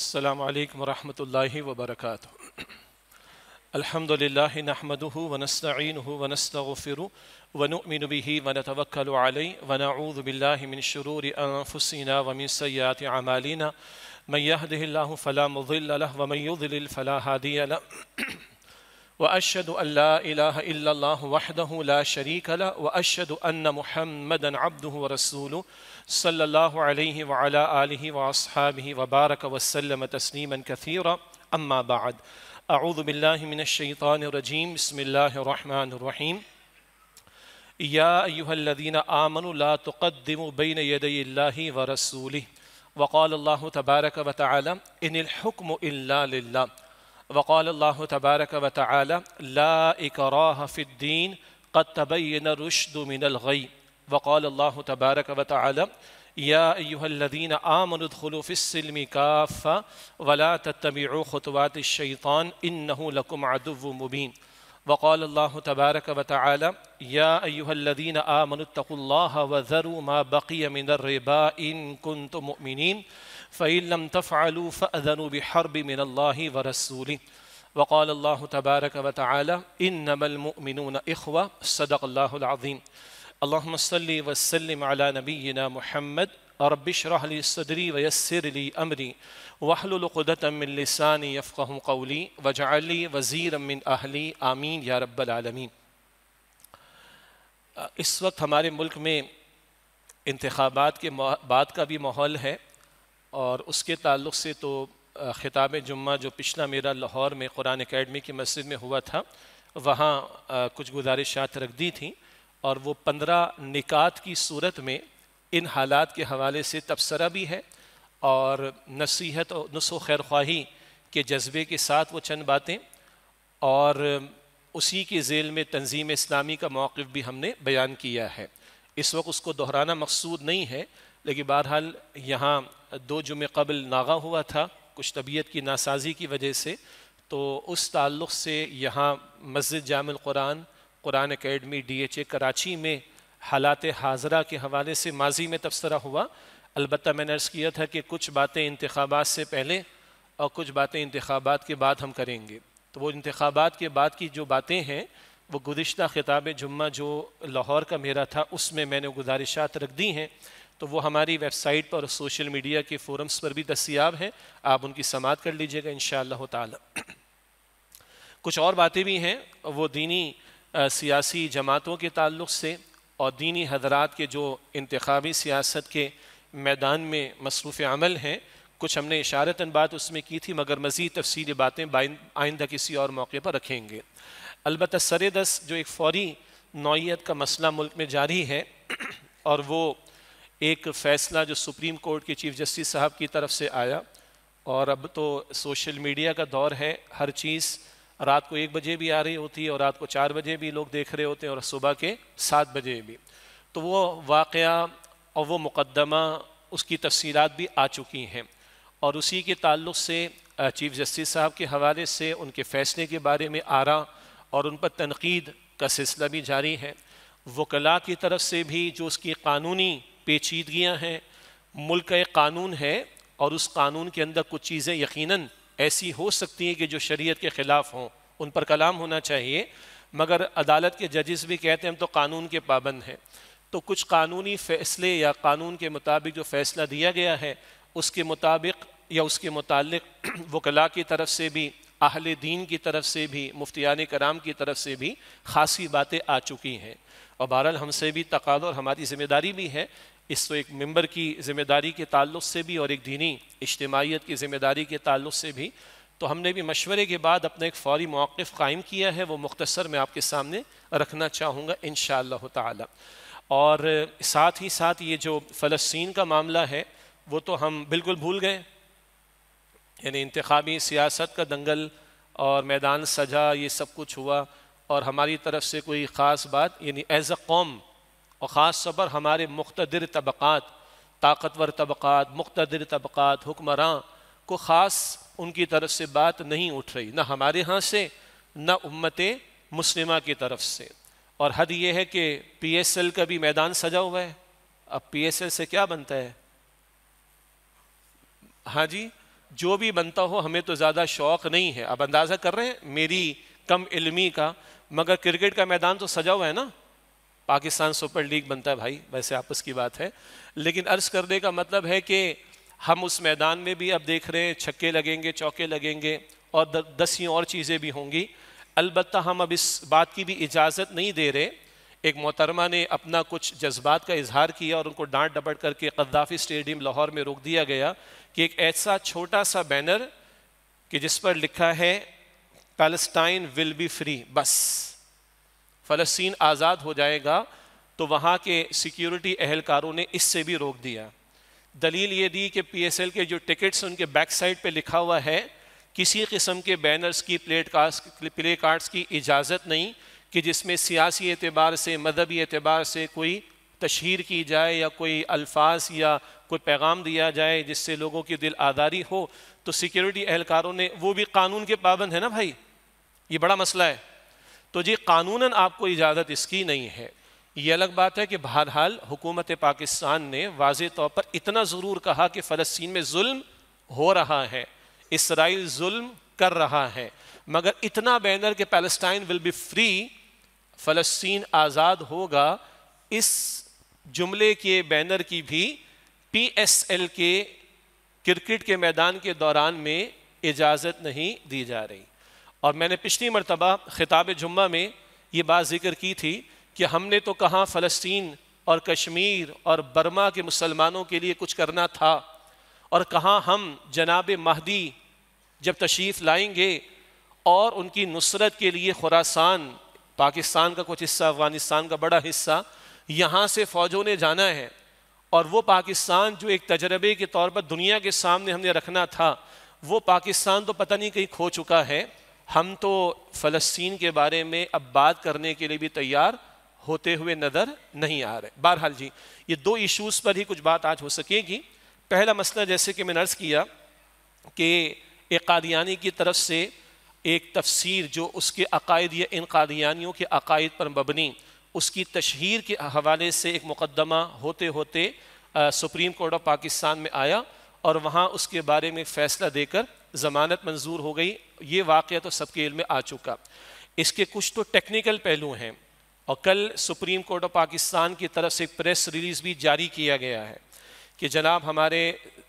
السلام عليكم ورحمة الله وبركاته الحمد لله نحمده ونستعينه ونستغفره ونؤمن به ونتوكل عليه ونعوذ بالله من شرور أنفسنا ومن سيئات أعمالنا من يهده الله فلا مضل له ومن يضلل فلا هادي له واشهد ان لا اله الا الله وحده لا شريك له واشهد ان محمدا عبده ورسوله صلى الله عليه وعلى اله واصحابه وبارك وسلم تسليما كثيرا اما بعد اعوذ بالله من الشيطان الرجيم بسم الله الرحمن الرحيم يا ايها الذين امنوا لا تقدموا بين يدي الله ورسوله وقال الله تبارك وتعالى ان الحكم الا لله وقال الله تبارك وتعالى لا إكراه في الدين قد تبين الرشد من الغي وقال الله تبارك وتعالى يا أيها الذين آمنوا ادخلوا في السلم كافة ولا تتبعوا خطوات الشيطان إنه لكم عدو مبين وقال الله تبارك وتعالى يا أيها الذين آمنوا اتقوا الله وذروا ما بقي من الربا إن كنتم مؤمنين phylum तफ़ालू फ़नू बहरब मिन व रसूली वक़ाल अल्लाह तबारक व ताली इन नमलमिन अखवा सदक़ल्लाज़ीम अल्लामसली वसलम नबीना महमद रबिशरहली सदरी वयसरली अमरी वहलुलक़दतमिलसानी यफ़्क़म कौली वजाली वज़ीर अमिन अहली आमीन या रब्बालमीन इस वक्त हमारे मुल्क में इंतबात के बाद का भी माहौल है और उसके ताल्लुक से तो ख़िताब जुम्मा जो पिछला मेरा लाहौर में कुरान अकेडमी की मस्जिद में हुआ था वहाँ कुछ गुजारिशात रख दी थी और वो पंद्रह निकात की सूरत में इन हालात के हवाले से तबसरा भी है और नसीहत और नसो खैर ख्वाही के जज्बे के साथ वो चंद बातें और उसी के जेल में तंजीम इस्लामी का मौक़ भी हमने बयान किया है इस वक्त उसको दोहराना मकसूद नहीं है लेकिन बहरहाल यहाँ दो जुमे कबल नागा हुआ था कुछ तबीयत की नासाजी की वजह से तो उस ताल्लुक़ से यहाँ मस्जिद जाम Quran Quran academy D H A Karachi में हालात हाजरा के हवाले से माजी में तबसरा हुआ अलबत् मैंने अर्ज़ किया था कि कुछ बातें इंतबात से पहले और कुछ बातें इंतबात के बाद हम करेंगे तो वो इंतबात के बाद की जो बातें हैं वो गुज्त ख़िताब जुम्मा जो लाहौर का मेरा था उसमें मैंने गुजारिशात रख दी हैं तो वो हमारी वेबसाइट पर और सोशल मीडिया के फोरम्स पर भी दस्तियाब हैं आप उनकी समात कर लीजिएगा इन ताला कुछ और बातें भी हैं वो दीनी आ, सियासी जमातों के ताल्लुक से और दीनी हजरात के जो इंतबी सियासत के मैदान में मसरूफ़ अमल हैं कुछ हमने इशारता बात उसमें की थी मगर मज़ीद तफसली बातें आइंदा किसी और मौके पर रखेंगे अलबत् सर दस जो एक फौरी नौीयत का मसला मुल्क में जारी है और वो एक फैसला जो सुप्रीम कोर्ट के चीफ जस्टिस साहब की तरफ से आया और अब तो सोशल मीडिया का दौर है हर चीज़ रात को एक बजे भी आ रही होती है और रात को चार बजे भी लोग देख रहे होते हैं और सुबह के सात बजे भी तो वो वाक़ और वो मुकदमा उसकी तफसीत भी आ चुकी हैं और उसी के ताल्लुक से चीफ जस्टिस साहब के हवाले से उनके फ़ैसले के बारे में आरा और उन पर तनकीद का सिलसिला भी जारी है वकला की तरफ से भी जो उसकी कानूनी पेचीदगियां हैं मुल्क कानून है और उस कानून के अंदर कुछ चीज़ें यकीनन ऐसी हो सकती हैं कि जो शरीयत के ख़िलाफ़ हों उन पर कलाम होना चाहिए मगर अदालत के जजेस भी कहते हैं हम तो कानून के पाबंद हैं तो कुछ कानूनी फ़ैसले या कानून के मुताबिक जो फ़ैसला दिया गया है उसके मुताबिक या उसके मुतल वकला की तरफ से भी अहल दीन की तरफ से भी मुफ्तियान कराम की तरफ से भी खासी बातें आ चुकी हैं और बहरहाल हमसे भी तकाद और हमारी जिम्मेदारी भी है इस तो एक मेंबर की जिम्मेदारी के ताल्लुक से भी और एक दीनी इज्तमाहीत की जिम्मेदारी के ताल्लुक से भी तो हमने भी मशवरे के बाद अपना एक फौरी मौक़ कायम किया है वो मुख्तसर मैं आपके सामने रखना चाहूँगा इन शह और साथ ही साथ ये जो फ़लस्तीन का मामला है वो तो हम बिल्कुल भूल गए यानी इंतबी सियासत का दंगल और मैदान सजा ये सब कुछ हुआ और हमारी तरफ से कोई ख़ास बात यानी एज़ अ कौम और ख़ास सबर हमारे मुख्तर तबक़ात ताकतवर तबक़ात मुख्तर तबक़ात हुक्मरान को ख़ास उनकी तरफ से बात नहीं उठ रही ना हमारे यहाँ से न उम्मत मुस्लिमा की तरफ से और हद ये है कि पी एस एल का भी मैदान सजा हुआ है अब पी एस एल से क्या बनता है हाँ जी जो भी बनता हो हमें तो ज़्यादा शौक़ नहीं है अब अंदाज़ा कर रहे हैं मेरी कम इलमी का मगर क्रिकेट का मैदान तो सजा हुआ है ना पाकिस्तान सुपर लीग बनता है भाई वैसे आपस की बात है लेकिन अर्ज करने का मतलब है कि हम उस मैदान में भी अब देख रहे हैं छक्के लगेंगे चौके लगेंगे और दसियों और चीज़ें भी होंगी अलबत् हम अब इस बात की भी इजाज़त नहीं दे रहे एक मोहतरमा ने अपना कुछ जज्बात का इजहार किया और उनको डांट डपट करके कद्दाफी स्टेडियम लाहौर में रोक दिया गया कि एक ऐसा छोटा सा बैनर कि जिस पर लिखा है पैलेस्टाइन विल बी फ्री बस फ़लस्तीन आज़ाद हो जाएगा तो वहाँ के सिक्योरिटी अहलकारों ने इससे भी रोक दिया दलील ये दी कि पीएसएल के जो टिकट्स उनके बैक साइड पे लिखा हुआ है किसी किस्म के बैनर्स की प्लेट प्ले कार्ड्स की इजाज़त नहीं कि जिसमें सियासी एतबार से मदहबी एतबार से कोई तशहर की जाए या कोई अल्फाज या कोई पैगाम दिया जाए जिससे लोगों की दिल आदारी हो तो सिक्योरिटी एहलकारों ने वो भी कानून के पाबंद है ना भाई ये बड़ा मसला है तो जी कानूनन आपको इजाज़त इसकी नहीं है ये अलग बात है कि बहरहाल हुकूमत पाकिस्तान ने वाज तौर पर इतना ज़रूर कहा कि फ़लस्तीन में जुल्म हो रहा है इसराइल जुल्म कर रहा है मगर इतना बैनर कि Palestine will be free Falastin आज़ाद होगा इस जुमले के बैनर की भी पीएसएल के क्रिकेट के मैदान के दौरान में इजाज़त नहीं दी जा रही और मैंने पिछली मरतबा ख़िताब जुम्मा में ये बात जिक्र की थी कि हमने तो कहाँ फ़लस्तीन और कश्मीर और बर्मा के मुसलमानों के लिए कुछ करना था और कहाँ हम जनाब महदी जब तशरीफ़ लाएंगे और उनकी नुसरत के लिए खुरासान पाकिस्तान का कुछ हिस्सा अफ़गानिस्तान का बड़ा हिस्सा यहाँ से फ़ौजों ने जाना है और वो पाकिस्तान जो एक तजर्बे के तौर पर दुनिया के सामने हमने रखना था वो पाकिस्तान तो पता नहीं कहीं खो चुका है हम तो फ़लस्तीन के बारे में अब बात करने के लिए भी तैयार होते हुए नज़र नहीं आ रहे बहरहाल जी ये दो इश्यूज़ पर ही कुछ बात आज हो सकेगी पहला मसला जैसे कि मैंने अर्ज़ किया कि एक कादियानी की तरफ से एक तफसीर जो उसके अकायद या इन कादियानियों के अकायद पर मबनी उसकी तशहर के हवाले से एक मुकदमा होते होते आ, सुप्रीम कोर्ट ऑफ पाकिस्तान में आया और वहाँ उसके बारे में फ़ैसला देकर ज़मानत मंजूर हो गई ये वाक़ तो सबके इल में आ चुका इसके कुछ तो टेक्निकल पहलू हैं और कल सुप्रीम कोर्ट ऑफ पाकिस्तान की तरफ से प्रेस रिलीज़ भी जारी किया गया है कि जनाब हमारे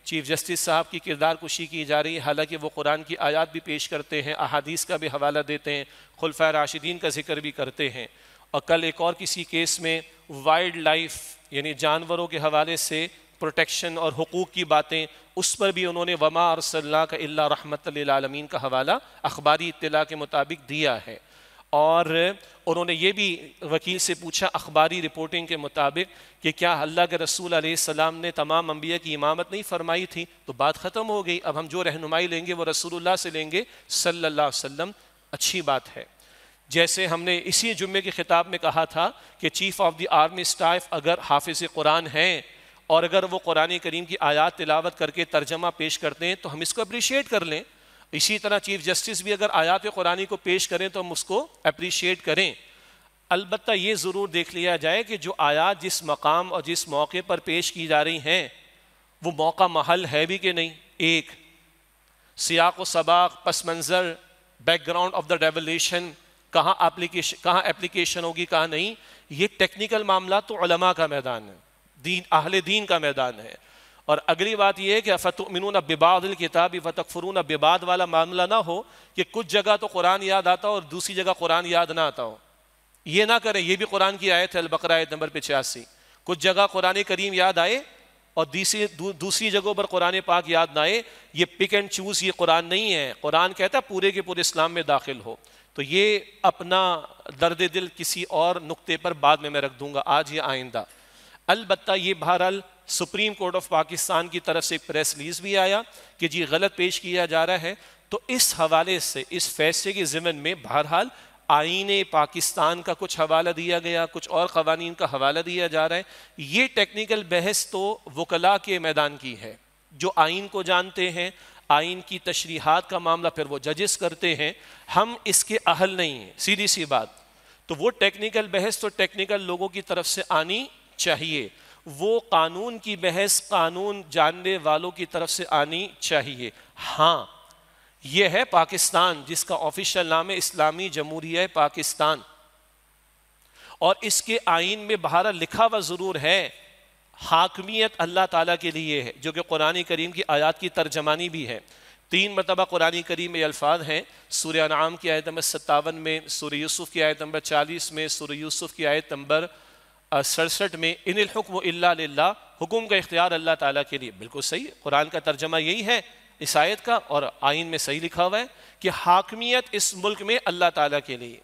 चीफ जस्टिस साहब की किरदार कुशी की जा रही है हालांकि वो कुरान की आयात भी पेश करते हैं अहादीस का भी हवाला देते हैं खुलफा राशिदीन का जिक्र भी करते हैं और कल एक और किसी केस में वाइल्ड लाइफ यानी जानवरों के हवाले से प्रोटेक्शन और हकूक़ की बातें उस पर भी उन्होंने वमा और सल्ला का अल्ला रहमत आलमीन का हवाला अखबारी इतला के मुताबिक दिया है और उन्होंने ये भी वकील से पूछा अखबारी रिपोर्टिंग के मुताबिक कि क्या अल्लाह के रसूल आसमाम ने तमाम अम्बिया की इमामत नहीं फरमाई थी तो बात ख़त्म हो गई अब हम जो रहनुमाई लेंगे वो रसूलुल्लाह से लेंगे सल्ला वसम अच्छी बात है जैसे हमने इसी जुम्मे के ख़िताब में कहा था कि chief of the army staff अगर हाफिज़ कुरान हैं और अगर वो कुरान करीम की आयात तिलावत करके तर्जमा पेश करते हैं तो हम इसको अप्रिशिएट कर लें इसी तरह चीफ जस्टिस भी अगर आयात कुरानी को पेश करें तो हम उसको अप्रिशिएट करें अलबत् ये ज़रूर देख लिया जाए कि जो आयात जिस मकाम और जिस मौके पर पेश की जा रही हैं वो मौका महल है भी कि नहीं एक सियाक व सबाक पस मंज़र बैकग्राउंड ऑफ द डेवलेशन कहाँ एप्लीकेशन कहाँ एप्लीकेशन होगी कहाँ नहीं ये टेक्निकल मामला तो का मैदान है दीन आहले दीन का मैदान है और अगली बात यह है कि फ़तमिन बिबादिल किताब फ़तकफरून बिबाद वाला मामला ना हो कि कुछ जगह तो कुरान याद आता हो और दूसरी जगह कुरान याद ना आता हो ये ना करें यह भी कुरान की आयत है अलबकर आयत नंबर पिचासी कुछ जगह कुरान करीम याद आए और दूसरी दूसरी जगहों पर कुरान पाक याद ना आए ये पिक एंड चूज़ ये कुरान नहीं है कुरान कहता है पूरे के पूरे इस्लाम में दाखिल हो तो ये अपना दर्द दिल किसी और नुकते पर बाद में मैं रख दूंगा आज या आइंदा अलबत् ये बहरहाल सुप्रीम कोर्ट ऑफ पाकिस्तान की तरफ से एक प्रेस रिलीज भी आया कि जी गलत पेश किया जा रहा है तो इस हवाले से इस फैसले के ज़मन में बहरहाल आइन पाकिस्तान का कुछ हवाला दिया गया कुछ और कवानीन का हवाला दिया जा रहा है ये टेक्निकल बहस तो वकला के मैदान की है जो आइन को जानते हैं आइन की तशरीहत का मामला फिर वो जजेस करते हैं हम इसके अहल नहीं हैं सीधी सी बात तो वो टेक्निकल बहस तो टेक्निकल लोगों की तरफ से आनी चाहिए वो कानून की बहस कानून जानने वालों की तरफ से आनी चाहिए हाँ यह है पाकिस्तान जिसका ऑफिशियल नाम है इस्लामी जमहूरिया पाकिस्तान और इसके आइन में बाहर लिखा हुआ ज़रूर है हाकमियत अल्लाह ताला के लिए है जो कि कुरानी करीम की आयात की तर्जमानी भी है तीन मरतबा कुरानी करीम में अल्फाज हैं सूर्य नाम की आयत नंबर सत्तावन में सूर्य यूसुफ़ की आयत नंबर चालीस में सूर्य यूसुफ़ की आयत नंबर सड़सठ में इन हुक्म अल्ला हुकुम का इख्तियार अल्लाह ताला के लिए बिल्कुल सही कुरान का तर्जमा यही है इस आयत का और आइन में सही लिखा हुआ है कि हाकमियत इस मुल्क में अल्लाह ताला के लिए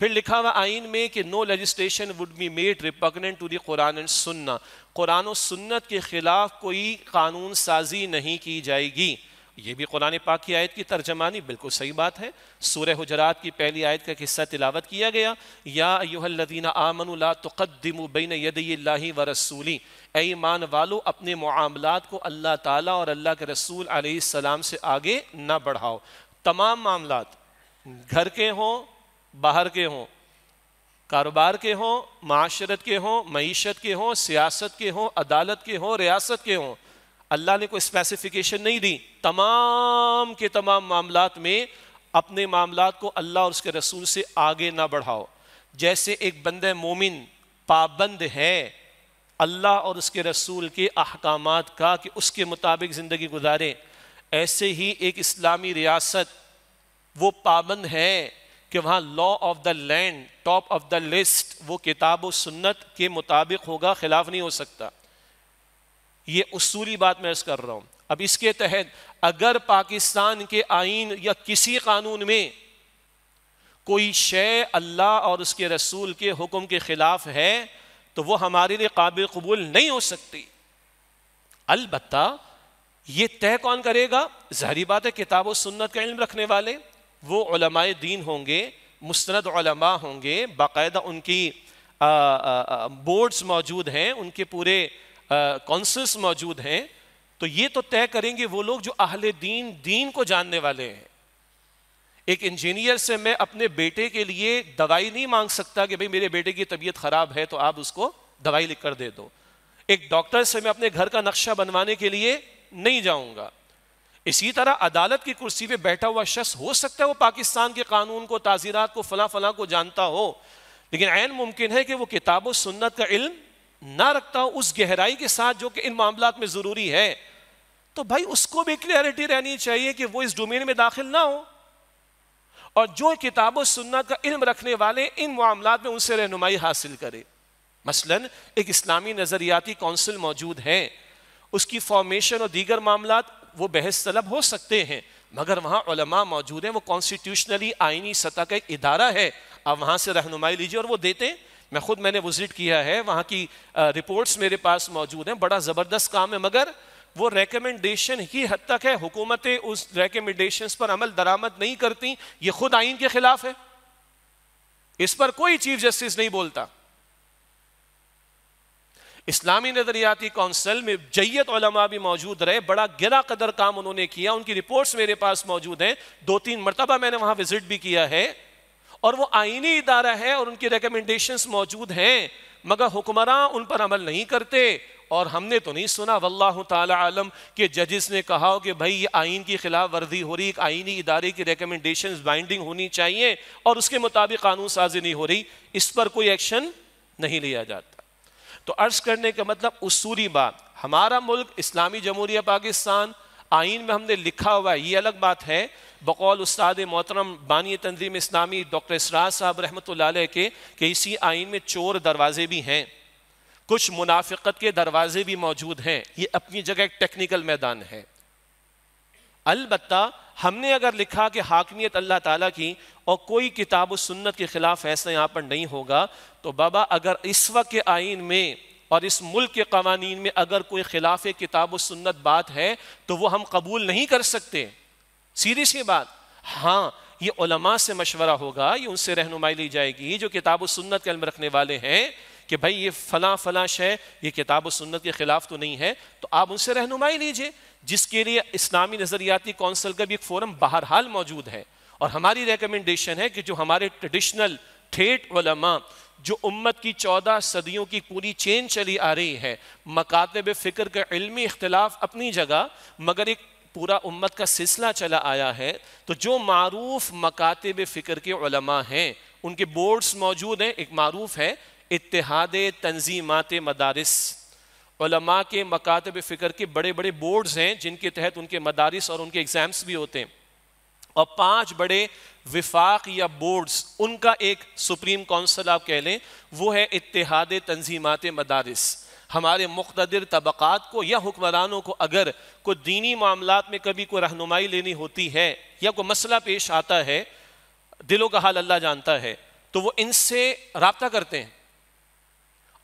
फिर लिखा हुआ आइन में कि no legislation would be made repugnant to the Quran and Sunnah Quran सुन्नत के ख़िलाफ़ कोई कानून साजी नहीं की जाएगी ये भी कुरान पाक की आयत की तर्जमानी बिल्कुल सही बात है सूर हजरात की पहली आयत का किस्सा तिलावत किया गया या यूहदीन आमनला तकदम बिन यदील्ला व रसूली ईमान वालो अपने मामलात को अल्लाह ताला और अल्लाह के रसूल आलाम से आगे ना बढ़ाओ तमाम मामला घर के हों बाहर के हों कारोबार के हों माशरत के हों मीशत के हों सियासत के हों अदालत के हों रियासत के हों अल्लाह ने कोई स्पेसिफिकेशन नहीं दी तमाम के तमाम मामला में अपने मामला को अल्लाह और उसके रसूल से आगे ना बढ़ाओ जैसे एक बंद मोमिन पाबंद है अल्लाह और उसके रसूल के अहकाम का कि उसके मुताबिक ज़िंदगी गुजारे ऐसे ही एक इस्लामी रियासत वो पाबंद है कि वहाँ law of the land top of the list वो किताब सुन्नत के मुताबिक होगा खिलाफ नहीं हो सकता ये उसूली बात मैं कर रहा हूँ अब इसके तहत अगर पाकिस्तान के आइन या किसी कानून में कोई शय अल्लाह और उसके रसूल के हुक्म के ख़िलाफ़ है तो वो हमारे लिए काबिल कबूल नहीं हो सकती अलबत् ये तय कौन करेगा जहरी बात है किताब सुन्नत का इल्म रखने वाले वो दीन होंगे मुस्ंद होंगे बाकायदा उनकी बोर्ड्स मौजूद हैं उनके पूरे कॉन्सल्स मौजूद हैं तो ये तो तय करेंगे वो लोग जो अहले दीन दीन को जानने वाले हैं एक इंजीनियर से मैं अपने बेटे के लिए दवाई नहीं मांग सकता कि भाई मेरे बेटे की तबीयत खराब है तो आप उसको दवाई लिख कर दे दो एक डॉक्टर से मैं अपने घर का नक्शा बनवाने के लिए नहीं जाऊंगा इसी तरह अदालत की कुर्सी पे बैठा हुआ शख्स हो सकता है वो पाकिस्तान के कानून को ताजीरात को फला फला को जानता हो लेकिन ऐन मुमकिन है कि वो किताबों सुन्नत का इल्म ना रखता हूं उस गहराई के साथ जो कि इन मामला में ज़रूरी है तो भाई उसको भी क्लियरिटी रहनी चाहिए कि वो इस डोमेन में दाखिल ना हो और जो किताब सुन्ना का इल्म रखने वाले इन मामला में उनसे रहनुमाई हासिल करे मसलन एक इस्लामी नज़रियाती कौंसिल मौजूद है उसकी फॉर्मेशन और दीगर मामला वो बहस तलब हो सकते हैं मगर उलमा मौजूद है वो कॉन्स्टिट्यूशनली आईनी सतह का एक इदारा है आप वहां से रहनुमाई लीजिए और वो देते हैं मैं खुद मैंने विजिट किया है वहां की रिपोर्ट्स मेरे पास मौजूद हैं बड़ा ज़बरदस्त काम है मगर वो रेकमेंडेशन ही हद तक है हुकूमतें उस रेकमेंडेशन पर अमल दरामद नहीं करती ये खुद आइन के खिलाफ है इस पर कोई चीफ जस्टिस नहीं बोलता इस्लामी नजरियाती काउंसिल में जयत ओलमा भी मौजूद रहे बड़ा गिरा कदर काम उन्होंने किया उनकी रिपोर्ट्स मेरे पास मौजूद हैं दो तीन मरतबा मैंने वहां विजिट भी किया है और वो आइनी इदारा है और उनकी रिकमेंडेशन मौजूद हैं मगर हुक्मरान उन पर अमल नहीं करते और हमने तो नहीं सुना वल्लाह आलम के जजेस ने कहा हो कि भाई ये आइन की खिलाफ वर्जी हो रही एक आइनी इदारे की रिकमेंडेशन बाइंडिंग होनी चाहिए और उसके मुताबिक कानून साजी नहीं हो रही इस पर कोई एक्शन नहीं लिया जाता तो अर्ज करने का मतलब उसूली बात हमारा मुल्क इस्लामी जमहूरिया पाकिस्तान आइन में हमने लिखा हुआ है ये अलग बात है बकौल उस्ताद मोहतरम बानी तंजीम इस्लामी डॉक्टर इसराज साहब रहमत के कि इसी आइन में चोर दरवाजे भी हैं कुछ मुनाफिकत के दरवाजे भी मौजूद हैं ये अपनी जगह एक टेक्निकल मैदान है अलबत् हमने अगर लिखा कि हाकमियत अल्लाह ताला की और कोई किताब सुन्नत के ख़िलाफ़ फैसला यहाँ पर नहीं होगा तो बाबा अगर इस वक्त के आइन में और इस मुल्क के कवानीन में अगर कोई खिलाफ किताब सुन्नत बात है तो वो हम कबूल नहीं कर सकते सीधी सी बात हाँ ये उलमा से मशवरा होगा ये उनसे रहनुमाई ली जाएगी जो किताब सुन्नत के अलम रखने वाले हैं कि भाई ये फला फला शह ये किताब सुन्नत के ख़िलाफ़ तो नहीं है तो आप उनसे रहनुमाई लीजिए जिसके लिए इस्लामी नज़रियाती कौंसिल का भी एक फोरम बहरहाल मौजूद है और हमारी रिकमेंडेशन है कि जो हमारे ट्रेडिशनल ठेठ वलमा जो उम्मत की चौदह सदियों की पूरी चेन चली आ रही है मकातब फ़िक्र का इलमी इख्तलाफ अपनी जगह मगर एक पूरा उम्मत का सिलसिला चला आया है तो जो मरूफ मकातब फ़िक्र के उलमा हैं उनके बोर्ड्स मौजूद हैं एक मरूफ है इतिहाद तनजीमत मदारस उलमा के मकातब फ़िक्र के बड़े बड़े बोर्ड्स हैं जिनके तहत उनके मदारस और उनके एग्ज़ाम्स भी होते हैं और पांच बड़े विफाक या बोर्ड्स उनका एक सुप्रीम काउंसिल आप कह लें वो है इतिहाद तनजीमत मदारस हमारे मुख्तर तबक़ात को या हुक्मरानों को अगर कोई दीनी मामला में कभी कोई रहनुमाई लेनी होती है या कोई मसला पेश आता है दिलों का हाल अल्लाह जानता है तो वो इनसे रबता करते हैं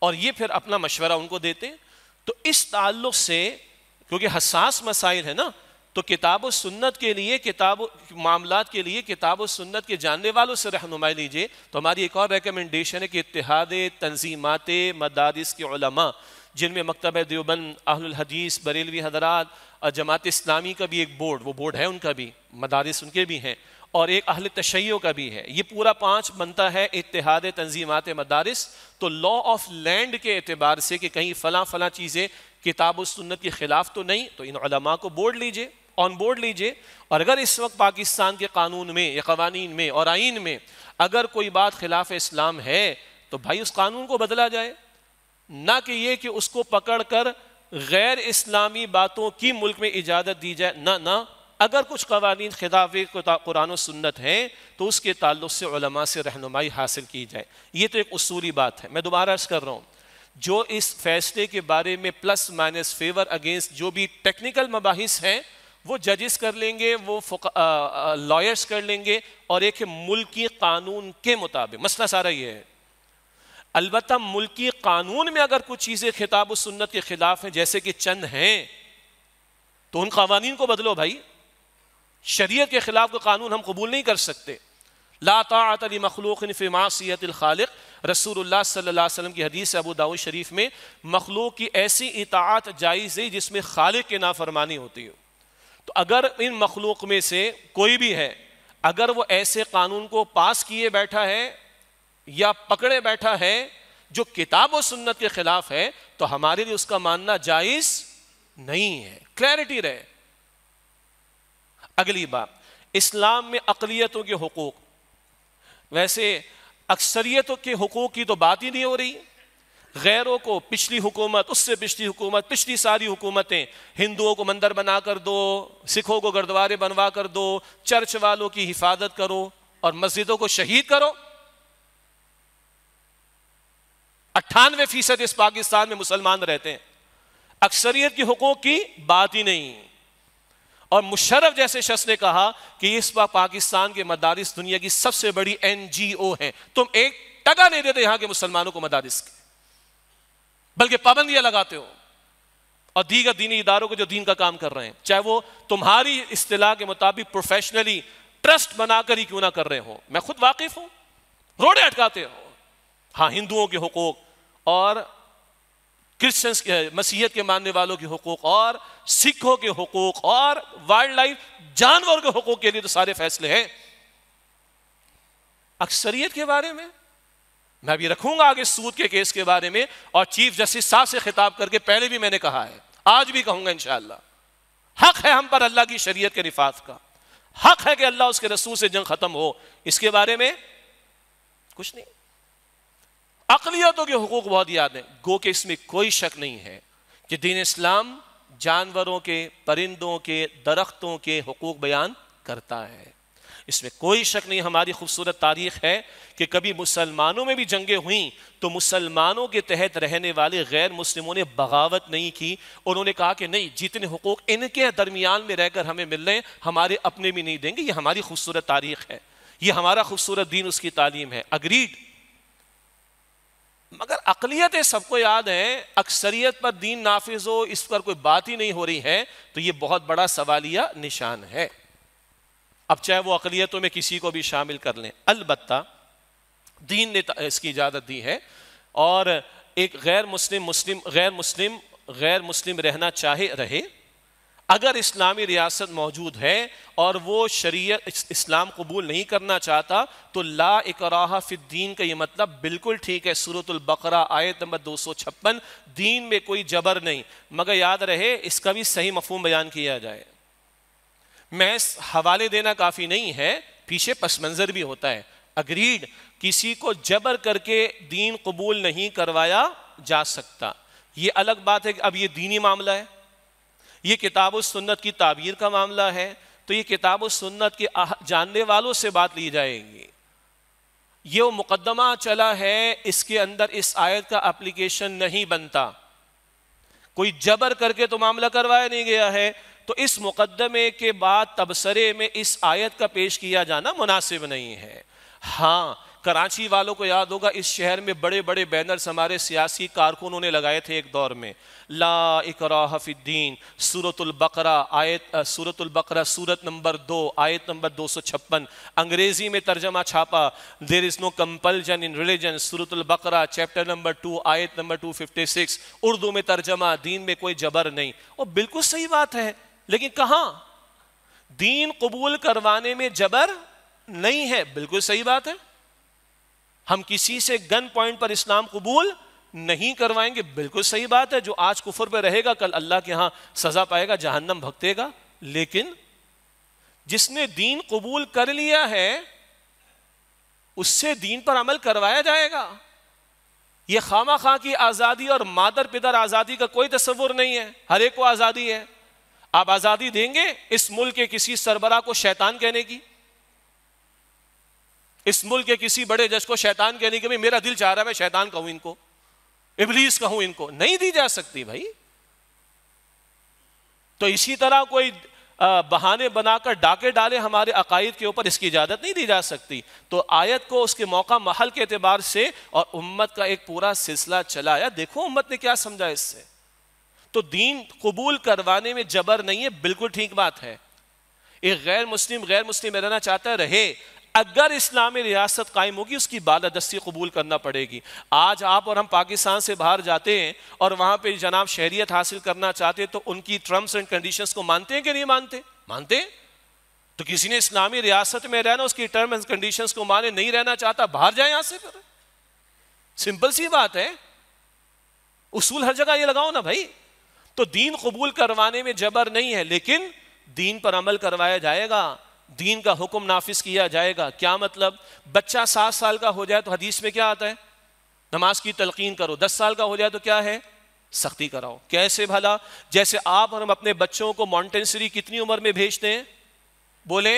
और ये फिर अपना मशवरा उनको देते हैं तो इस ताल्लुक से क्योंकि हसास मसाइल है ना तो किताब सुन्नत के लिए किताब मामला के लिए किताब सुन्नत के जानने वालों से रहनुमाई लीजिए तो हमारी एक और रिकमेंडेशन है कि इतिहाद तनजीमत मदारस के जिनमें मकतब देवबंद अहल हदीस बरेलवी हजरात और जमात इस्लामी का भी एक बोर्ड वो बोर्ड है उनका भी मदारस उनके भी हैं और एक अहल तशैयों का भी है ये पूरा पाँच बनता है इतिहाद तंजीमत मदारस तो लॉ ऑफ लैंड के अतबार से कि कहीं फ़लाँ फ़लाँ चीज़ें किताब सुन्नत के ख़िलाफ़ तो नहीं तो इन को बोर्ड लीजिए ऑन बोर्ड लीजिए और अगर इस वक्त पाकिस्तान के कानून में या कवानी में और आइन में अगर कोई बात खिलाफ इस्लाम है तो भाई उस कानून को बदला जाए ना कि ये कि उसको पकड़कर गैर इस्लामी बातों की मुल्क में इजाज़त दी जाए ना ना अगर कुछ कवानी खिलाफ कुरान सुन्नत हैं तो उसके ताल्लुक से उलमा से रहनुमाई हासिल की जाए ये तो एक असूली बात है मैं दोबारा अर्ज कर रहा हूँ जो इस फैसले के बारे में प्लस माइनस फेवर अगेंस्ट जो भी टेक्निकल मबास हैं वो जजेस कर लेंगे वो लॉयर्स कर लेंगे और एक मुल्की कानून के मुताबिक मसला सारा ये है अलबत् मुल्की कानून में अगर कुछ चीज़ें खिताब सुन्नत के ख़िलाफ़ हैं जैसे कि चंद हैं तो उन कवानीन को बदलो भाई शरीय के ख़िलाफ़ का कानून हम कबूल नहीं कर सकते लाता मखलूक फ़िमासीतलखालिक रसूल सल्लल्लाहु की हदीस अबू दाऊ शरीफ में मखलूक की ऐसी इतात जायज़ है जिसमें खालिक की नाफरमानी होती हो तो अगर इन मखलूक में से कोई भी है अगर वो ऐसे कानून को पास किए बैठा है या पकड़े बैठा है जो किताब और सुन्नत के खिलाफ है तो हमारे लिए उसका मानना जायज नहीं है क्लैरिटी रहे अगली बात इस्लाम में अकलीतों के हकूक वैसे अक्सरियतों के हकूक की तो बात ही नहीं हो रही गैरों को पिछली हुकूमत उससे पिछली हुकूमत पिछली सारी हुकूमतें हिंदुओं को मंदिर बनाकर दो सिखों को गुरुद्वारे बनवा कर दो चर्च वालों की हिफाजत करो और मस्जिदों को शहीद करो अट्ठानवे फीसद इस पाकिस्तान में मुसलमान रहते हैं अक्सरियत के हकों की बात ही नहीं और मुशर्रफ जैसे शख्स ने कहा कि इस बार पाकिस्तान के मदारिस दुनिया की सबसे बड़ी एनजीओ है तुम एक टका नहीं देते यहां के मुसलमानों को मदारिस के बल्कि पाबंदियां लगाते हो और दीगर दीनी इदारों को जो दीन का काम कर रहे हैं चाहे वो तुम्हारी इस्तेलाह के मुताबिक प्रोफेशनली ट्रस्ट बनाकर ही क्यों ना कर रहे हो मैं खुद वाकिफ हूं रोड़े अटकाते हो हाँ हिंदुओं के हकूक़ और के मसीहत के मानने वालों के हकूक़ और सिखों के हकूक़ और वाइल्ड लाइफ जानवर के हकूक़ के लिए तो सारे फैसले हैं अक्सरियत के बारे में मैं अभी रखूंगा आगे सूद के केस के बारे में और चीफ जस्टिस साहब से खिताब करके पहले भी मैंने कहा है आज भी कहूंगा इंशाला हक है हम पर अल्लाह की शरीय के रिफात का हक है कि अल्लाह उसके रसूल से जंग खत्म हो इसके बारे में कुछ नहीं अकलियतों के हकूक बहुत याद हैं गो के इसमें कोई शक नहीं है कि दीन इस्लाम जानवरों के परिंदों के दरख्तों के हकूक बयान करता है इसमें कोई शक नहीं हमारी खूबसूरत तारीख है कि कभी मुसलमानों में भी जंगें हुई तो मुसलमानों के तहत रहने वाले गैर मुस्लिमों ने बगावत नहीं की उन्होंने कहा कि नहीं जितने हकूक इनके दरमियान में रहकर हमें मिल रहे हैं हमारे अपने भी नहीं देंगे ये हमारी खूबसूरत तारीख है ये हमारा खूबसूरत दीन उसकी तालीम है अग्रीड मगर अकलीतें सबको याद हैं अक्सरियत पर दीन नाफिज हो इस पर कोई बात ही नहीं हो रही है तो ये बहुत बड़ा सवालिया निशान है अब चाहे वो अकलीतों में किसी को भी शामिल कर लें अलबत् दीन ने इसकी इजाज़त दी है और एक गैर मुस्लिम मुस्लिम गैर मुस्लिम गैर मुस्लिम रहना चाहे रहे अगर इस्लामी रियासत मौजूद है और वो शरीय इस्लाम कबूल नहीं करना चाहता तो ला इकराह फिद्दीन का ये मतलब बिल्कुल ठीक है सूरतुल्बकरा आयत नंबर दो सौ छप्पन दीन में कोई जबर नहीं मगर याद रहे इसका भी सही मफहम बयान किया जाए मैं हवाले देना काफ़ी नहीं है पीछे पस मंज़र भी होता है अग्रीड किसी को जबर करके दीन कबूल नहीं करवाया जा सकता ये अलग बात है कि अब ये दीनी मामला है ये किताब सुन्नत की ताबीर का मामला है तो ये किताब सुन्नत के जानने वालों से बात ली जाएगी ये वो मुकदमा चला है इसके अंदर इस आयत का अप्लीकेशन नहीं बनता कोई जबर करके तो मामला करवाया नहीं गया है तो इस मुकदमे के बाद तबसरे में इस आयत का पेश किया जाना मुनासिब नहीं है हाँ कराची वालों को याद होगा इस शहर में बड़े बड़े बैनर्स हमारे सियासी कारकुनों ने लगाए थे एक दौर में ला इकरा हफीद्दीन सूरतुल्बकरा आयत सूरतुल्बकरा सूरत नंबर दो आयत नंबर दो सौ छप्पन अंग्रेज़ी में तर्जमा छापा there is no compulsion in religion Suratul Baqarah chapter number two आयत number two fifty six Urdu में तर्जमा दीन में कोई जबर नहीं और बिल्कुल सही बात है लेकिन कहाँ दीन कबूल करवाने में जबर नहीं है बिल्कुल सही बात है हम किसी से गन पॉइंट पर इस्लाम कबूल नहीं करवाएंगे बिल्कुल सही बात है जो आज कुफर पर रहेगा कल अल्लाह के यहां सजा पाएगा जहन्नम भगतेगा लेकिन जिसने दीन कबूल कर लिया है उससे दीन पर अमल करवाया जाएगा ये खामा खां की आज़ादी और मादर पिदर आज़ादी का कोई तस्वुर नहीं है हर एक को आज़ादी है आप आज़ादी देंगे इस मुल्क के किसी सरबरा को शैतान कहने की इस मुल्क के किसी बड़े जज को शैतान कहने के भाई मेरा दिल चाह रहा है मैं शैतान कहूं इनको इबलीस कहूं इनको नहीं दी जा सकती भाई तो इसी तरह कोई बहाने बनाकर डाके डाले हमारे अकायद के ऊपर इसकी इजाज़त नहीं दी जा सकती तो आयत को उसके मौका महल के अतबार से और उम्मत का एक पूरा सिलसिला चलाया देखो उम्मत ने क्या समझा इससे तो दीन कबूल करवाने में जबर नहीं है बिल्कुल ठीक बात है एक गैर मुस्लिम गैर मुस्लिम रहना चाहता है रहे अगर इस्लामी रियासत कायम होगी उसकी बालादस्ती कबूल करना पड़ेगी आज आप और हम पाकिस्तान से बाहर जाते हैं और वहां पे जनाब शहरीत हासिल करना चाहते हैं तो उनकी टर्म्स एंड कंडीशंस को मानते हैं कि नहीं मानते मानते हैं तो किसी ने इस्लामी रियासत में रहना उसकी टर्म एंड कंडीशन को माने नहीं रहना चाहता बाहर जाए यहां से फिर सिंपल सी बात है उसूल हर जगह ये लगाओ ना भाई तो दीन कबूल करवाने में जबर नहीं है लेकिन दीन पर अमल करवाया जाएगा दीन का हुक्म नाफिज किया जाएगा क्या मतलब बच्चा सात साल का हो जाए तो हदीस में क्या आता है नमाज की तलकीन करो दस साल का हो जाए तो क्या है सख्ती कराओ कैसे भला जैसे आप और हम अपने बच्चों को मॉन्टेसरी कितनी उम्र में भेजते हैं बोले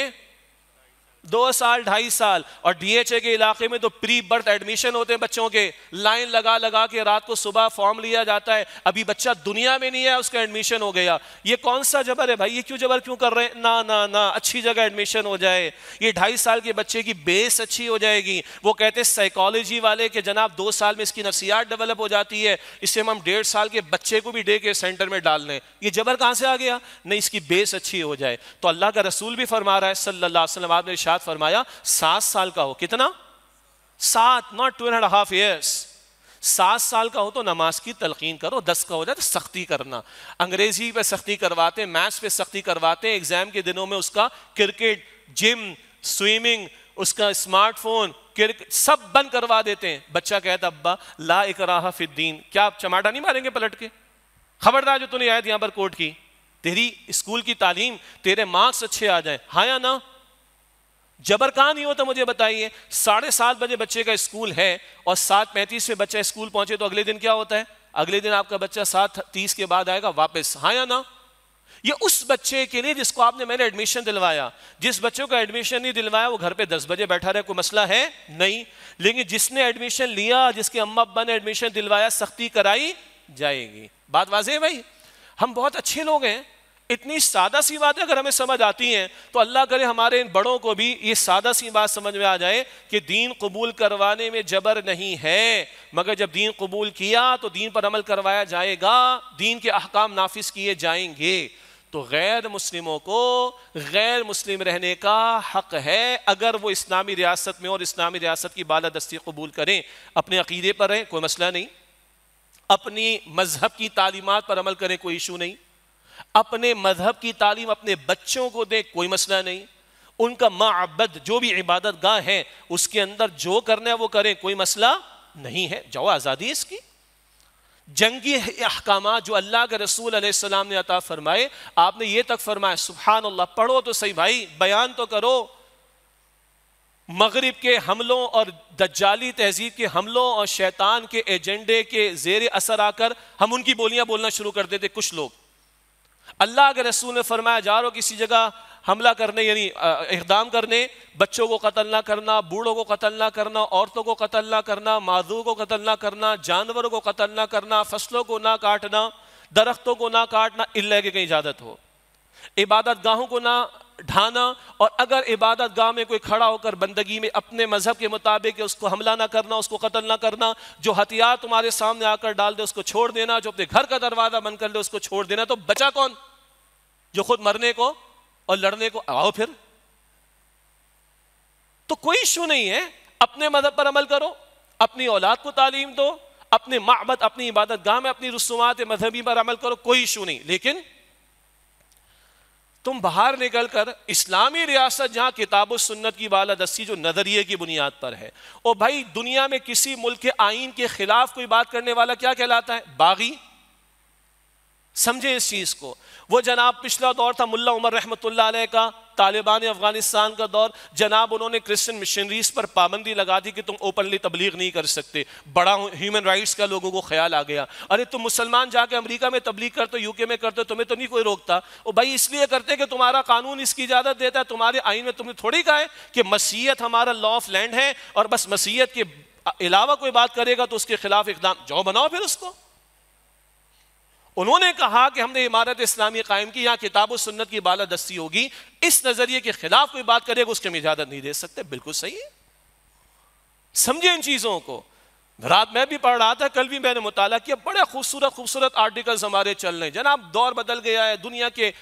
दो साल ढाई साल और डीएचए के इलाके में तो प्री बर्थ एडमिशन होते हैं बच्चों के लाइन लगा लगा के रात को सुबह फॉर्म लिया जाता है अभी बच्चा दुनिया में नहीं है उसका एडमिशन हो गया ये कौन सा जबर है भाई ये क्यों जबर क्यों कर रहे हैं ना ना ना अच्छी जगह एडमिशन हो जाए ये ढाई साल के बच्चे की बेस अच्छी हो जाएगी वो कहते हैं साइकोलॉजी वाले कि जनाब दो साल में इसकी नफसियात डेवलप हो जाती है इससे हम डेढ़ साल के बच्चे को भी डे के सेंटर में डाल लें ये जबर कहाँ से आ गया नहीं इसकी बेस अच्छी हो जाए तो अल्लाह का रसूल भी फरमा रहा है सल्ला वसलम आपने इरशाद फरमाया सात साल का हो कितना सात not two and half years सात साल का हो तो नमाज की तलकीन करो दस का हो जाए तो सख्ती करना अंग्रेजी पे सख्ती करवाते मैथ्स पे सख्ती करवाते एग्जाम के दिनों में उसका क्रिकेट जिम स्विमिंग उसका स्मार्टफोन क्रिकेट सब बंद करवा देते हैं बच्चा कहता अब्बा ला इकराहा फिद्दीन क्या आप चमाटा नहीं मारेंगे पलट के खबरदार जो तूने आयत यहां पर कोर्ट की तेरी स्कूल की तालीम तेरे मार्क्स अच्छे आ जाए हाँ या ना जबर कहाँ नहीं हो तो मुझे बताइए साढ़े सात बजे बच्चे का स्कूल है और सात पैंतीस में बच्चा स्कूल पहुंचे तो अगले दिन क्या होता है अगले दिन आपका बच्चा सात तीस के बाद आएगा वापस हाँ या ना ये उस बच्चे के लिए जिसको आपने मैंने एडमिशन दिलवाया जिस बच्चों का एडमिशन नहीं दिलवाया वो घर पे दस बजे बैठा रहे कोई मसला है नहीं लेकिन जिसने एडमिशन लिया जिसके अम्मा अब्बा ने एडमिशन दिलवाया सख्ती कराई जाएगी बात वाजे भाई हम बहुत अच्छे लोग हैं इतनी सादा सी बातें अगर हमें समझ आती हैं तो अल्लाह करे हमारे इन बड़ों को भी ये सादा सी बात समझ में आ जाए कि दीन कबूल करवाने में जबर नहीं है मगर जब दीन कबूल किया तो दीन पर अमल करवाया जाएगा दीन के अहकाम नाफिज किए जाएंगे तो गैर मुस्लिमों को गैर मुस्लिम रहने का हक है अगर वो इस्लामी रियासत में और इस्लामी रियासत की बालादस्ती कबूल करें अपने अकीदे पर रहें कोई मसला नहीं अपनी मजहब की तालीमत पर अमल करें कोई इशू नहीं अपने मजहब की तालीम अपने बच्चों को दें कोई मसला नहीं उनका माबद जो भी इबादत गाह है उसके अंदर जो करना है वो करें कोई मसला नहीं है जाओ आज़ादी इसकी जंगी अहकाम जो अल्लाह के रसूल सलाम ने अता फरमाए आपने ये तक फरमाया सुबहान अल्लाह पढ़ो तो सही भाई बयान तो करो मगरब के हमलों और दज्जाली तहजीब के हमलों और शैतान के एजेंडे के जेर असर आकर हम उनकी बोलियां बोलना शुरू कर देते कुछ लोग अल्लाह के रसूल ने फरमाया जा रहा हो किसी जगह हमला करने यानी इकदाम करने बच्चों को कतल ना करना बूढ़ों को कतल ना करना औरतों को कतल ना करना माजू को कतल ना करना जानवरों को कतल ना करना फसलों को ना काटना दरख्तों को ना काटना इल्ला की कहीं इजाज़त हो इबादत गाहों को ना ढाना और अगर इबादत गाह में कोई खड़ा होकर बंदगी में अपने मजहब के मुताबिक उसको हमला ना करना उसको कत्ल ना करना जो हथियार तुम्हारे सामने आकर डाल दे उसको छोड़ देना जो अपने घर का दरवाज़ा बंद कर ले उसको छोड़ देना तो बचा कौन जो खुद मरने को और लड़ने को आओ फिर तो कोई इशू नहीं है अपने मजहब पर अमल करो अपनी औलाद को तालीम दो अपने महबत अपनी इबादत गाह में अपनी रसूमात मजहबी पर अमल करो कोई इशू नहीं लेकिन तुम बाहर निकलकर इस्लामी रियासत जहां किताब सुन्नत की वालदस्ती जो नज़रिए की बुनियाद पर है और भाई दुनिया में किसी मुल्क के आइन के खिलाफ कोई बात करने वाला क्या कहलाता है बागी समझे इस चीज़ को वो जनाब पिछला दौर था मुल्ला उमर रहमतुल्लाह का तालिबान अफगानिस्तान का दौर जनाब उन्होंने क्रिश्चियन मिशनरीज पर पाबंदी लगा दी कि तुम ओपनली तबलीग नहीं कर सकते बड़ा ह्यूमन राइट्स का लोगों को ख्याल आ गया अरे तुम मुसलमान जाके अमेरिका में तबलीग करते हो यूके में करते हो तुम्हें तो नहीं कोई रोकता भाई इसलिए करते कि तुम्हारा कानून इसकी इजाज़त देता है तुम्हारे आइन में तुमने थोड़ी कहा है कि मसीहत हमारा लॉ ऑफ लैंड है और बस मसीहत के अलावा कोई बात करेगा तो उसके खिलाफ इकदाम जाओ बनाओ फिर उसको उन्होंने कहा कि हमने इमारत इस्लामी कायम की यहां किताब सुन्नत की दस्ती होगी इस नजरिए के खिलाफ कोई बात करेगा उसकी हम इजाजत नहीं दे सकते बिल्कुल सही है समझे इन चीज़ों को रात मैं भी पढ़ रहा था कल भी मैंने मुताला किया बड़े खूबसूरत खूबसूरत आर्टिकल्स हमारे चल रहे हैं जनाब दौर बदल गया है दुनिया के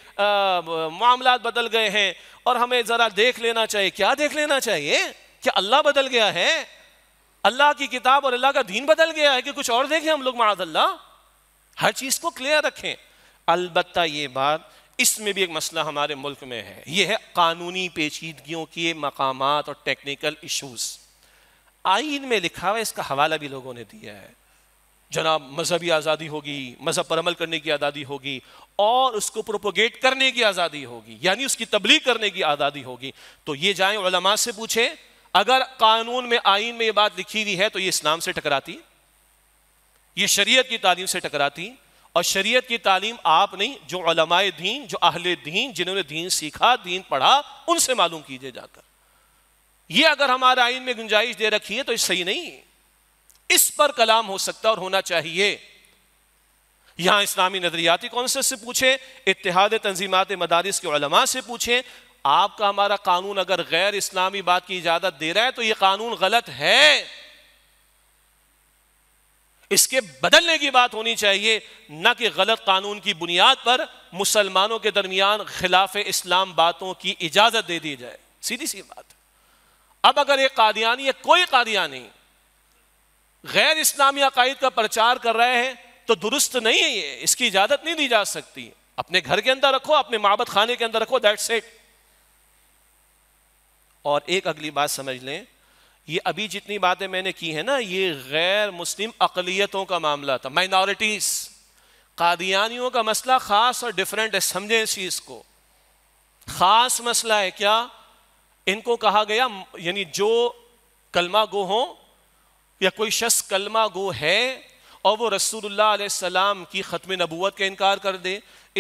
मामला बदल गए हैं और हमें ज़रा देख लेना चाहिए क्या देख लेना चाहिए क्या अल्लाह बदल गया है अल्लाह की किताब और अल्लाह का दीन बदल गया है कि कुछ और देखें हम लोग माजल्ला हर चीज को क्लियर रखें अलबत् ये बात इसमें भी एक मसला हमारे मुल्क में है यह है कानूनी पेचीदगियों के मकाम और टेक्निकल इशूज़ आइन में लिखा हुआ इसका हवाला भी लोगों ने दिया है जनाब मजहबी आज़ादी होगी मज़हब पर अमल करने की आज़ादी होगी और उसको प्रोपोगेट करने की आज़ादी होगी यानी उसकी तबलीग करने की आज़ादी होगी तो ये जाएँ से पूछे अगर कानून में आइन में यह बात लिखी हुई है तो ये इस्लाम से टकराती ये शरीयत की तालीम से टकराती और शरीयत की तालीम आप नहीं जो अलमाए दीन जो अहले दीन जिन्होंने दीन सीखा दीन पढ़ा उनसे मालूम कीजिए जाकर ये अगर हमारे आइन में गुंजाइश दे रखी है तो इस सही नहीं इस पर कलाम हो सकता और होना चाहिए यहां इस्लामी नजरियाती कॉन्फ्रेंस से पूछे इतिहाद तंजीमत मदारस के उलमा से पूछे आपका हमारा कानून अगर गैर इस्लामी बात की इजाजत दे रहा है तो यह कानून गलत है इसके बदलने की बात होनी चाहिए न कि गलत कानून की बुनियाद पर मुसलमानों के दरमियान खिलाफ इस्लाम बातों की इजाज़त दे दी जाए सीधी सी बात अब अगर एक कादियानी या कोई कादियानी गैर इस्लामी अकायद का प्रचार कर रहे हैं तो दुरुस्त नहीं है ये इसकी इजाज़त नहीं दी जा सकती अपने घर के अंदर रखो अपने माबत खाने के अंदर रखो दैट्स इट और एक अगली बात समझ लें ये अभी जितनी बातें मैंने की है ना ये गैर मुस्लिम अकलीतों का मामला था माइनॉरिटीज़ कादियानियों का मसला ख़ास और डिफरेंट है समझें इस चीज़ को ख़ास मसला है क्या इनको कहा गया यानी जो कलमा गो हो या कोई शख्स कलमा गो है और वो रसूलुल्लाह सलाम की ख़त्म नबूत का इनकार कर दे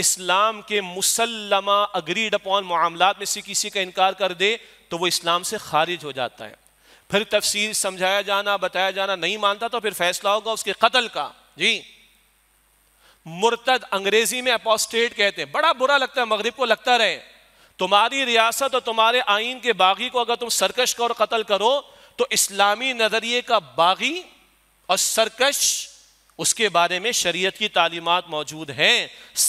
इस्लाम के मुसलमा अग्रीड अपॉन मामला में से किसी का इनकार कर दे तो वो इस्लाम से खारिज हो जाता है फिर तफसीर समझाया जाना बताया जाना नहीं मानता तो फिर फैसला होगा उसके कत्ल का जी मुर्तद अंग्रेजी में अपोस्टेट कहते हैं बड़ा बुरा लगता है मगरब को लगता रहे तुम्हारी रियासत और तुम्हारे आइन के बागी को अगर तुम सरकश को और कत्ल करो तो इस्लामी नजरिए का बागी और सरकश उसके बारे में शरीयत की तालीमत मौजूद हैं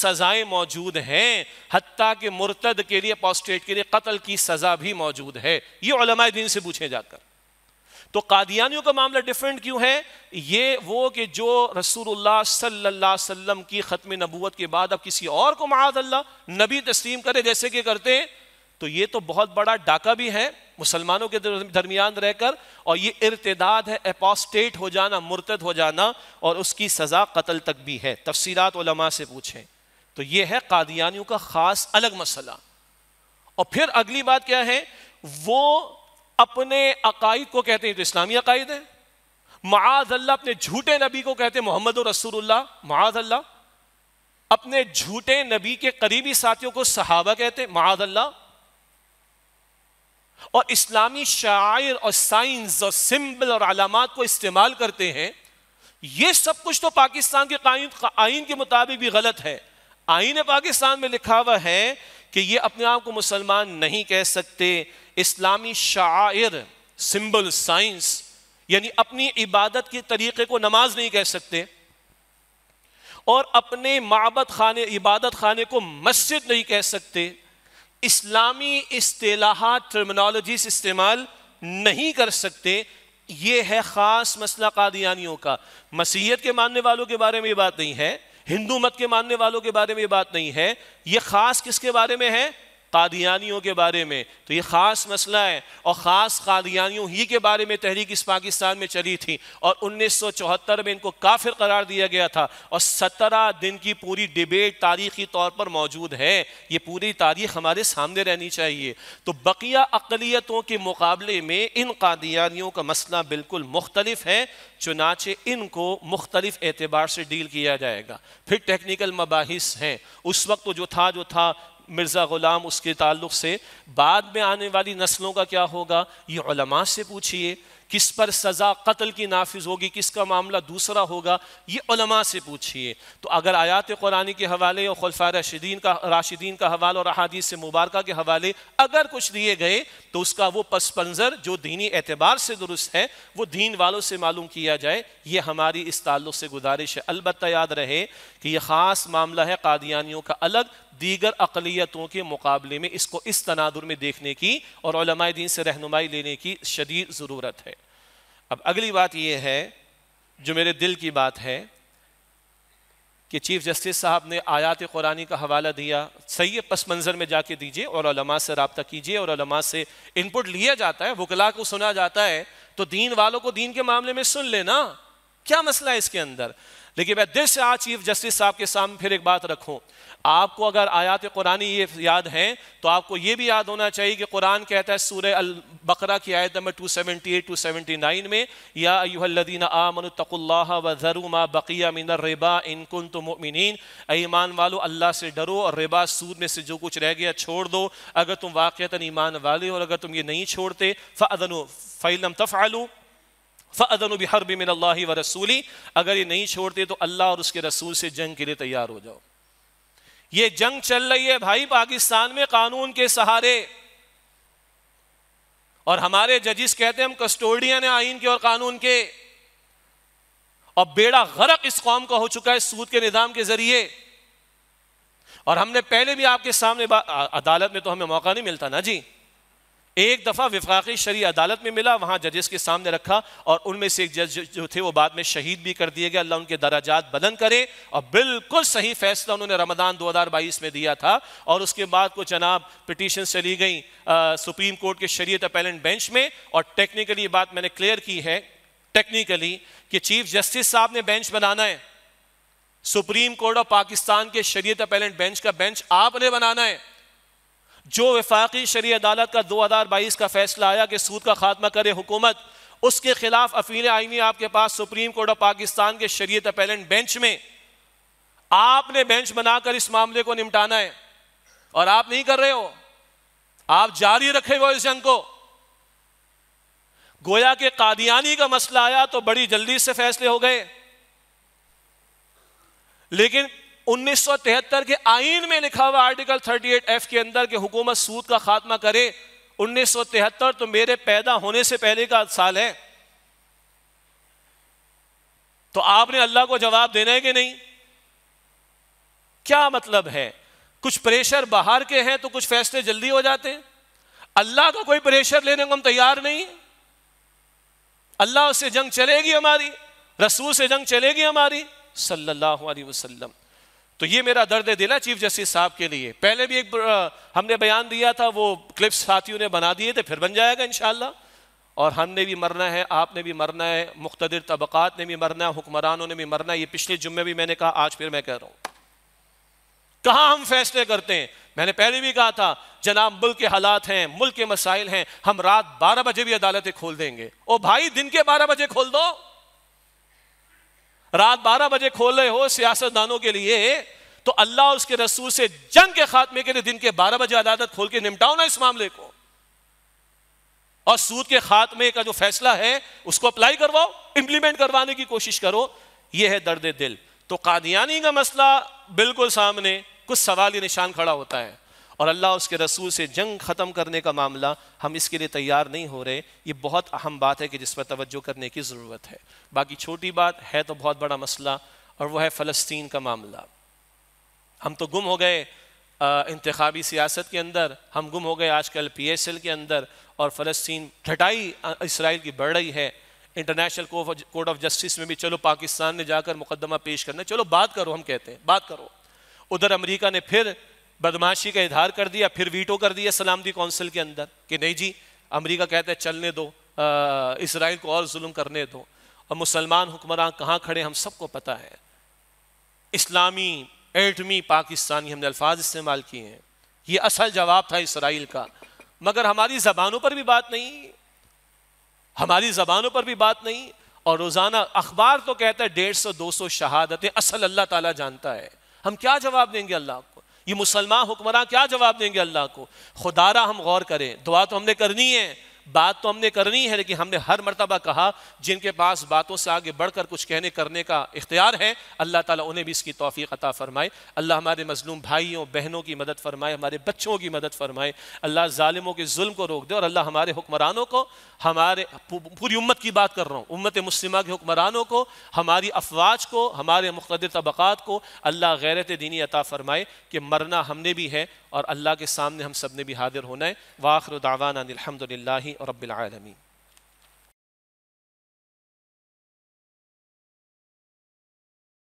सज़ाएं मौजूद हैं हती के मुर्तद के लिए पॉस्टेट के लिए कत्ल की सज़ा भी मौजूद है ये दिन से पूछे जाकर तो कादियानियों का मामला डिफरेंट क्यों है ये वो कि जो रसूलुल्लाह सल्लल्लाहु अलैहि वसल्लम की ख़त्म नबूवत के बाद अब किसी और को माद अल्लाह नबी तस्लीम करे जैसे कि करते हैं तो ये तो बहुत बड़ा डाका भी है मुसलमानों के दरमियान रहकर और ये इर्तदाद है एपोस्टेट हो जाना मुर्तद हो जाना और उसकी सज़ा कत्ल तक भी है तफसीरात से पूछें तो ये है कादियानियों का ख़ास अलग मसला और फिर अगली बात क्या है वो अपने अकाइद को कहते हैं तो इस्लामी अकाइद है माजल्ला अपने झूठे नबी को कहते हैं मोहम्मद रसूलुल्लाह माजल्ला अपने झूठे नबी के करीबी साथियों को सहाबा कहते हैं माजल्ला और इस्लामी शायर और साइंस और सिंबल और अलामत को इस्तेमाल करते हैं यह सब कुछ तो पाकिस्तान के आइन आइन के मुताबिक भी गलत है आइन पाकिस्तान में लिखा हुआ है कि ये अपने आप को मुसलमान नहीं कह सकते इस्लामी शायर सिंबल साइंस यानी अपनी इबादत के तरीके को नमाज नहीं कह सकते और अपने माबद खाने इबादत खाने को मस्जिद नहीं कह सकते इस्लामी असलाहत टर्मिनोलॉजी इस्तेमाल नहीं कर सकते यह है ख़ास मसला कादियानियों का मसीहत के मानने वालों के बारे में बात नहीं है हिंदू मत के मानने वालों के बारे में बात नहीं है यह ख़ास किसके बारे में है कादियानियों के बारे में तो ये ख़ास मसला है और ख़ास कादियानियों ही के बारे में तहरीक इस पाकिस्तान में चली थी और 1974 में इनको काफिर करार दिया गया था और 17 दिन की पूरी डिबेट तारीखी तौर पर मौजूद है ये पूरी तारीख हमारे सामने रहनी चाहिए तो बकिया अकलीतों के मुकाबले में इन कादियानियों का मसला बिल्कुल मुख्तलिफ है चुनाचे इनको मुख्तलिफ एतबार से डील किया जाएगा फिर टेक्निकल मबाहिस हैं उस वक्त तो जो था जो था मिर्ज़ा ग़ुलाम उसके ताल्लुक़ से बाद में आने वाली नस्लों का क्या होगा ये उलमा से पूछिए किस पर सज़ा कत्ल की नाफिज होगी किसका मामला दूसरा होगा ये उलमा से पूछिए तो अगर आयात कुरानी के हवाले और खलफा रशीदीन का राशिदीन का हवाला और अहादीस से मुबारक के हवाले अगर कुछ दिए गए तो उसका वो पस मंज़र जो दीनी एतबार से दुरुस्त है वो दीन वालों से मालूम किया जाए ये हमारी इस ताल्लुक़ से गुजारिश है अलबत् याद रहे कि यह ख़ास मामला है कादियानियों का अलग दीगर अकलीतों के मुकाबले में इसको इस तनादुर में देखने की और दीन से रहनुमाई लेने की शदीद ज़रूरत है अब अगली बात यह है जो मेरे दिल की बात है कि चीफ जस्टिस साहब ने आयात कुरानी का हवाला दिया सही है पस मंज़र में जाके दीजिए और से रबता कीजिए और से इनपुट लिया जाता है वकला को सुना जाता है तो दीन वालों को दीन के मामले में सुन लेना क्या मसला है इसके अंदर लेकिन मैं दिल से आज चीफ जस्टिस साहब के सामने फिर एक बात रखूं आपको अगर आयात कुरानी ये याद हैं तो आपको ये भी याद होना चाहिए कि कुरान कहता है सूर्य अल बकरा की आयत नंबर 278 नाइन में या यूहदीन आमन तकुल्लाह व ज़रुमा बकिया मीना रिबा इनकुन तो मोमिन ईमान वालो अल्लाह से डरो और रिबा सूद में से जो कुछ रह गया छोड़ दो अगर तुम वाक़ता ईमान वाले और अगर तुम ये नहीं छोड़ते फ़नो फ़ैलम तफ़ालू फ़न बहर बिमिन व रसूली अगर ये नहीं छोड़ते तो अल्लाह और उसके रसूल से जंग के लिए तैयार हो जाओ ये जंग चल रही है भाई पाकिस्तान में कानून के सहारे और हमारे जजिस कहते हैं हम कस्टोडियन है आइन के और कानून के और बेड़ा गरक इस कौम का हो चुका है सूद के निजाम के जरिए और हमने पहले भी आपके सामने अदालत में तो हमें मौका नहीं मिलता ना जी एक दफ़ा विफाक़ी शरी अदालत में मिला वहां जजेस के सामने रखा और उनमें से एक जज जो थे वो बाद में शहीद भी कर दिए गए अल्लाह उनके दराजात बदन करे और बिल्कुल सही फैसला उन्होंने रमदान 2022 में दिया था और उसके बाद को जनाब पिटिशन चली गई सुप्रीम कोर्ट के शरीत अपेलेंट बेंच में और टेक्निकली बात मैंने क्लियर की है टेक्निकली कि चीफ जस्टिस साहब ने बेंच बनाना है सुप्रीम कोर्ट ऑफ पाकिस्तान के शरीत अपेलेंट बेंच का बेंच आपने बनाना है जो वफाकी शरी अदालत का दो हजार बाईस का फैसला आया कि सूद का खात्मा करे हुकूमत उसके खिलाफ अपील आईनी आपके पास सुप्रीम कोर्ट ऑफ पाकिस्तान के शरीत अपेलेंट बेंच में आपने बेंच बनाकर इस मामले को निपटाना है और आप नहीं कर रहे हो आप जारी रखे हो इस जंग को गोया के कादियानी का मसला आया तो बड़ी जल्दी से फैसले हो गए लेकिन 1973 के आइन में लिखा हुआ आर्टिकल 38 एफ के अंदर के हुकूमत सूद का खात्मा करे 1973 तो मेरे पैदा होने से पहले का साल है तो आपने अल्लाह को जवाब देना है कि नहीं क्या मतलब है कुछ प्रेशर बाहर के हैं तो कुछ फैसले जल्दी हो जाते हैं अल्लाह का कोई प्रेशर लेने को हम तैयार नहीं अल्लाह से जंग चलेगी हमारी रसूल से जंग चलेगी हमारी सल्लल्लाहु अलैहि वसल्लम तो ये मेरा दर्द दिला चीफ जस्टिस साहब के लिए पहले भी एक हमने बयान दिया था वो क्लिप्स साथियों ने बना दिए थे फिर बन जाएगा इन और हमने भी मरना है आपने भी मरना है मुख्तर तबक़ात ने भी मरना है हुक्मरानों ने भी मरना है ये पिछले जुम्मे भी मैंने कहा आज फिर मैं कह रहा हूँ कहाँ हम फैसले करते हैं मैंने पहले भी कहा था जनाब मुल्क के हालात हैं मुल्क के मसाइल हैं हम रात बारह बजे भी अदालतें खोल देंगे ओ भाई दिन के बारह बजे खोल दो रात बारह बजे खोल रहे हो सियासतदानों के लिए तो अल्लाह उसके रसूल से जंग के खात्मे के लिए दिन के बारह बजे अदालत खोल के निपटाओ ना इस मामले को और सूद के खात्मे का जो फैसला है उसको अप्लाई करवाओ इंप्लीमेंट करवाने की कोशिश करो यह है दर्द दिल तो कादियानी का मसला बिल्कुल सामने कुछ सवाल ही निशान खड़ा होता है और अल्लाह उसके रसूल से जंग ख़त्म करने का मामला हम इसके लिए तैयार नहीं हो रहे ये बहुत अहम बात है कि जिस पर तवज्जो करने की ज़रूरत है बाकी छोटी बात है तो बहुत बड़ा मसला और वह है फ़लस्तीन का मामला हम तो गुम हो गए इंतबी सियासत के अंदर हम गुम हो गए आजकल पी एस एल के अंदर और फ़लस्तीन ठटाई इसराइल की बढ़ रही है इंटरनेशनल कोर्ट ऑफ जस्टिस में भी चलो पाकिस्तान ने जाकर मुकदमा पेश करना चलो बात करो हम कहते हैं बात करो उधर अमेरिका ने फिर बदमाशी का इधार कर दिया फिर वीटो कर दिया सलामती काउंसिल के अंदर कि नहीं जी अमेरिका कहते हैं चलने दो इसराइल को और जुल्म करने दो और मुसलमान हुक्मरान कहाँ खड़े हम सबको पता है इस्लामी एटमी पाकिस्तानी हमने अल्फाज इस्तेमाल किए हैं ये असल जवाब था इसराइल का मगर हमारी ज़बानों पर भी बात नहीं हमारी ज़बानों पर भी बात नहीं और रोज़ाना अखबार तो कहता है डेढ़ सौ दो सौ शहादतें असल अल्लाह ताला जानता है हम क्या जवाब देंगे अल्लाह को ये मुसलमान हुक्मरान क्या जवाब देंगे अल्लाह को खुदारा हम गौर करें दुआ तो हमने करनी है बात तो हमने करनी है लेकिन हमने हर मरतबा कहा जिनके पास बातों से आगे बढ़कर कुछ कहने करने का इख्तियार है अल्लाह ताला उन्हें भी इसकी तौफीक अता फ़रमाए अल्लाह हमारे मजलूम भाइयों बहनों की मदद फ़रमाए हमारे बच्चों की मदद फ़रमाए अल्लाह ालिमों के जुल्म को रोक दे और अल्लाह हमारे हुक्मरानों को हमारे पूरी उम्मत की बात कर रहा हूँ उम्मत मुस्लिमा के हुक्मरानों को हमारी अफवाज को हमारे मुख्तर तबक़ात को अल्लाह गैरत दीनी अता फ़रमाए कि मरना हमने भी है और अल्लाह के सामने हम सब ने भी हाजिर होना है वाखर दावाना अलहमदिल्ला रबालमी